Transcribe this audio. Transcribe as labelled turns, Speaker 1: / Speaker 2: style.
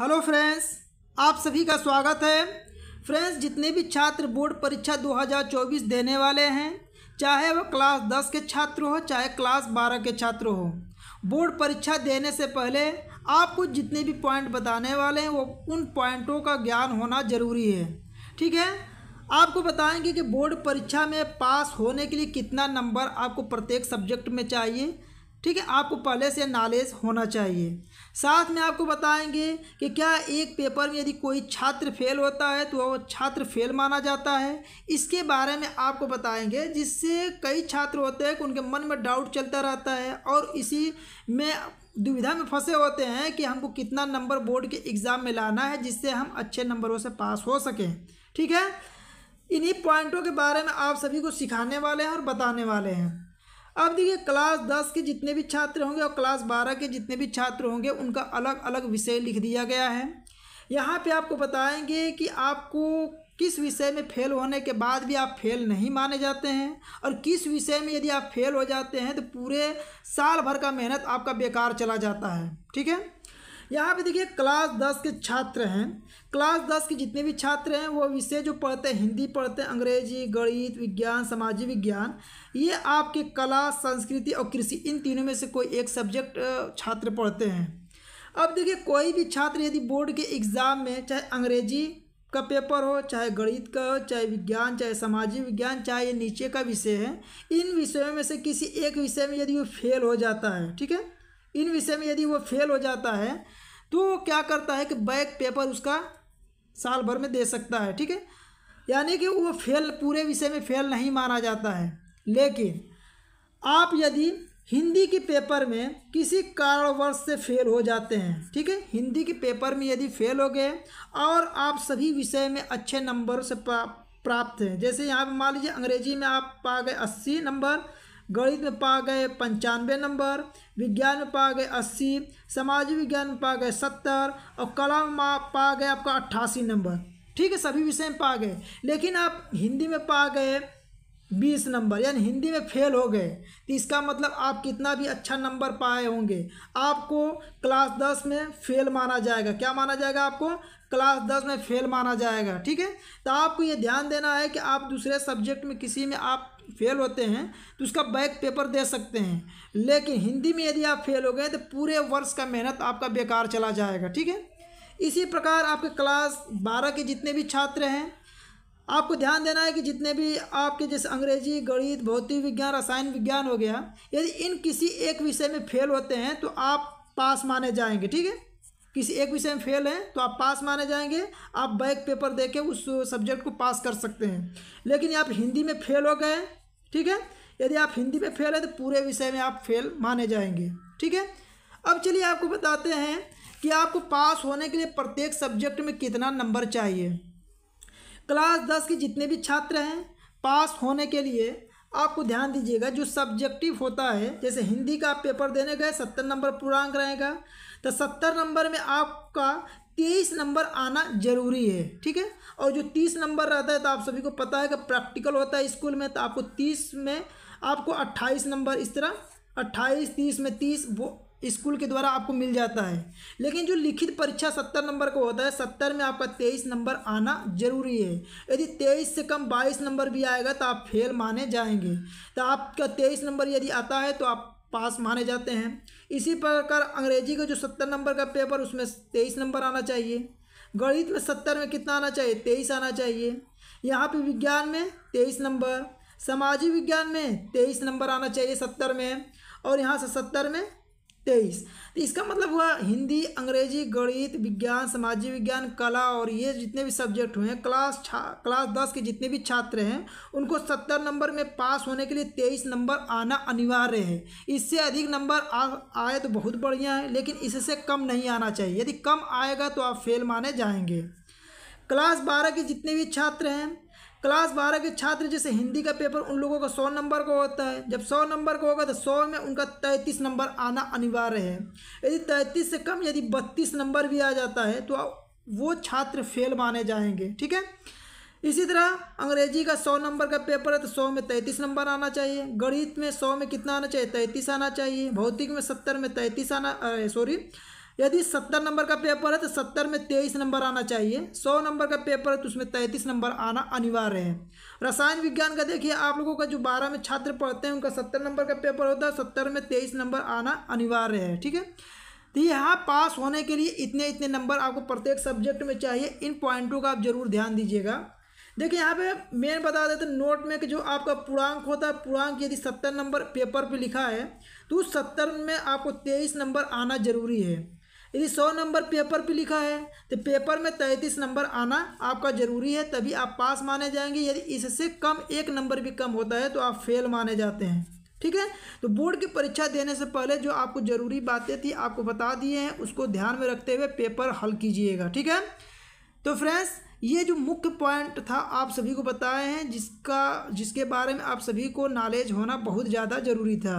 Speaker 1: hello friends आप सभी का स्वागत है फ्रेंड्स जितने भी छात्र बोर्ड परीक्षा 2024 देने वाले हैं चाहे वह क्लास 10 के छात्र हो चाहे क्लास 12 के छात्र हो बोर्ड परीक्षा देने से पहले आपको जितने भी पॉइंट बताने वाले हैं वो उन पॉइंटों का ज्ञान होना ज़रूरी है ठीक है आपको बताएंगे कि बोर्ड परीक्षा में पास होने के लिए कितना नंबर आपको प्रत्येक सब्जेक्ट में चाहिए ठीक है आपको पहले से नॉलेज होना चाहिए साथ में आपको बताएंगे कि क्या एक पेपर में यदि कोई छात्र फेल होता है तो वह छात्र फेल माना जाता है इसके बारे में आपको बताएंगे जिससे कई छात्र होते हैं कि उनके मन में डाउट चलता रहता है और इसी में दुविधा में फंसे होते हैं कि हमको कितना नंबर बोर्ड के एग्ज़ाम में लाना है जिससे हम अच्छे नंबरों से पास हो सकें ठीक है इन्हीं पॉइंटों के बारे में आप सभी को सिखाने वाले हैं और बताने वाले हैं अब देखिए क्लास दस के जितने भी छात्र होंगे और क्लास बारह के जितने भी छात्र होंगे उनका अलग अलग विषय लिख दिया गया है यहाँ पे आपको बताएंगे कि आपको किस विषय में फेल होने के बाद भी आप फेल नहीं माने जाते हैं और किस विषय में यदि आप फेल हो जाते हैं तो पूरे साल भर का मेहनत आपका बेकार चला जाता है ठीक है यहाँ पे देखिए क्लास दस के छात्र हैं क्लास दस के जितने भी छात्र हैं वो विषय जो पढ़ते हैं हिंदी पढ़ते हैं अंग्रेजी गणित विज्ञान सामाजिक विज्ञान ये आपके कला संस्कृति और कृषि इन तीनों में से कोई एक सब्जेक्ट छात्र पढ़ते हैं अब देखिए कोई भी छात्र यदि बोर्ड के एग्ज़ाम में चाहे अंग्रेजी का पेपर हो चाहे गणित का हो चाहे विज्ञान चाहे सामाजिक विज्ञान चाहे ये नीचे का विषय है इन विषयों में से किसी एक विषय में यदि वो फेल हो जाता है ठीक है इन विषय में यदि वो फेल हो जाता है तो वो क्या करता है कि बैक पेपर उसका साल भर में दे सकता है ठीक है यानी कि वो फेल पूरे विषय में फेल नहीं माना जाता है लेकिन आप यदि हिंदी के पेपर में किसी कारणवश से फेल हो जाते हैं ठीक है हिंदी के पेपर में यदि फेल हो गए और आप सभी विषय में अच्छे नंबर से प्राप्त हैं जैसे यहाँ पर मान लीजिए अंग्रेजी में आप पा गए अस्सी नंबर गणित में पा गए पंचानवे नंबर विज्ञान में पा गए अस्सी समाज विज्ञान में पा गए सत्तर और कला में पा गए आपका अट्ठासी नंबर ठीक है सभी विषय में पा गए लेकिन आप हिंदी में पा गए बीस नंबर यानी हिंदी में फेल हो गए तो इसका मतलब आप कितना भी अच्छा नंबर पाए होंगे आपको क्लास दस में फेल माना जाएगा क्या माना जाएगा आपको क्लास दस में फेल माना जाएगा ठीक है तो आपको ये ध्यान देना है कि आप दूसरे सब्जेक्ट में किसी में आप फेल होते हैं तो उसका बैक पेपर दे सकते हैं लेकिन हिंदी में यदि आप फेल हो गए तो पूरे वर्ष का मेहनत आपका बेकार चला जाएगा ठीक है इसी प्रकार आपके क्लास बारह के जितने भी छात्र हैं आपको ध्यान देना है कि जितने भी आपके जैसे अंग्रेजी गणित भौतिक विज्ञान रसायन विज्ञान हो गया यदि इन किसी एक विषय में फेल होते हैं तो आप पास माने जाएंगे ठीक है किसी एक विषय में फेल हैं तो आप पास माने जाएंगे आप बैक पेपर दे के उस सब्जेक्ट को पास कर सकते हैं लेकिन आप हिंदी में फेल हो गए ठीक है यदि आप हिंदी में फेल है तो पूरे विषय में आप फेल माने जाएंगे ठीक है अब चलिए आपको बताते हैं कि आपको पास होने के लिए प्रत्येक सब्जेक्ट में कितना नंबर चाहिए क्लास दस के जितने भी छात्र हैं पास होने के लिए आपको ध्यान दीजिएगा जो सब्जेक्टिव होता है जैसे हिंदी का आप पेपर देने गए सत्तर नंबर पूर्णांक रहेगा तो सत्तर नंबर में आपका तेईस नंबर आना जरूरी है ठीक है और जो तीस नंबर रहता है तो आप सभी को पता है कि प्रैक्टिकल होता है स्कूल में तो आपको तीस में आपको अट्ठाईस नंबर इस तरह अट्ठाईस तीस में तीस वो स्कूल के द्वारा आपको मिल जाता है लेकिन जो लिखित परीक्षा सत्तर नंबर का होता है सत्तर में आपका तेईस नंबर आना जरूरी है यदि तेईस से कम बाईस नंबर भी आएगा तो आप फेल माने जाएंगे तो आपका तेईस नंबर यदि आता है तो आप पास माने जाते हैं इसी प्रकार अंग्रेजी का जो सत्तर नंबर का पेपर उसमें तेईस नंबर आना चाहिए गणित में सत्तर में कितना आना चाहिए तेईस आना चाहिए यहाँ पर विज्ञान में तेईस नंबर सामाजिक विज्ञान में तेईस नंबर आना चाहिए सत्तर में और यहाँ से सत्तर में तेईस तो इसका मतलब हुआ हिंदी अंग्रेजी गणित विज्ञान सामाजिक विज्ञान कला और ये जितने भी सब्जेक्ट हुए हैं क्लास छा क्लास दस के जितने भी छात्र हैं उनको सत्तर नंबर में पास होने के लिए तेईस नंबर आना अनिवार्य है इससे अधिक नंबर आ आए तो बहुत बढ़िया है लेकिन इससे कम नहीं आना चाहिए यदि कम आएगा तो आप फेल माने जाएंगे क्लास बारह के जितने भी छात्र हैं क्लास बारह के छात्र जैसे हिंदी का पेपर उन लोगों का सौ नंबर का होता है जब सौ नंबर का होगा तो सौ में उनका तैंतीस नंबर आना अनिवार्य है यदि तैंतीस से कम यदि बत्तीस नंबर भी आ जाता है तो वो छात्र फेल माने जाएंगे ठीक है इसी तरह अंग्रेजी का सौ नंबर का पेपर है तो सौ में तैंतीस नंबर आना चाहिए गणित में सौ में कितना आना चाहिए तैंतीस आना चाहिए भौतिक में सत्तर में तैंतीस आना सॉरी यदि सत्तर नंबर का पेपर है तो सत्तर में तेईस नंबर आना चाहिए सौ नंबर का पेपर है तो उसमें तैंतीस नंबर आना अनिवार्य है रसायन विज्ञान का देखिए आप लोगों का जो बारह में छात्र पढ़ते हैं उनका सत्तर नंबर का पेपर होता है सत्तर में तेईस नंबर आना अनिवार्य है ठीक है तो यहाँ पास होने के लिए इतने इतने नंबर आपको प्रत्येक सब्जेक्ट में चाहिए इन पॉइंटों का आप जरूर ध्यान दीजिएगा देखिए यहाँ पे मेन बता देते हैं नोट में कि जो आपका पूर्णांक होता है पूर्णांक यदि सत्तर नंबर पेपर पे लिखा है तो उस सत्तर में आपको तेईस नंबर आना जरूरी है यदि सौ नंबर पेपर पे लिखा है तो पेपर में तैंतीस नंबर आना आपका ज़रूरी है तभी आप पास माने जाएंगे यदि इससे कम एक नंबर भी कम होता है तो आप फेल माने जाते हैं ठीक है तो बोर्ड की परीक्षा देने से पहले जो आपको ज़रूरी बातें थी आपको बता दिए हैं उसको ध्यान में रखते हुए पेपर हल कीजिएगा ठीक है तो फ्रेंड्स ये जो मुख्य पॉइंट था आप सभी को बताए हैं जिसका जिसके बारे में आप सभी को नॉलेज होना बहुत ज़्यादा ज़रूरी था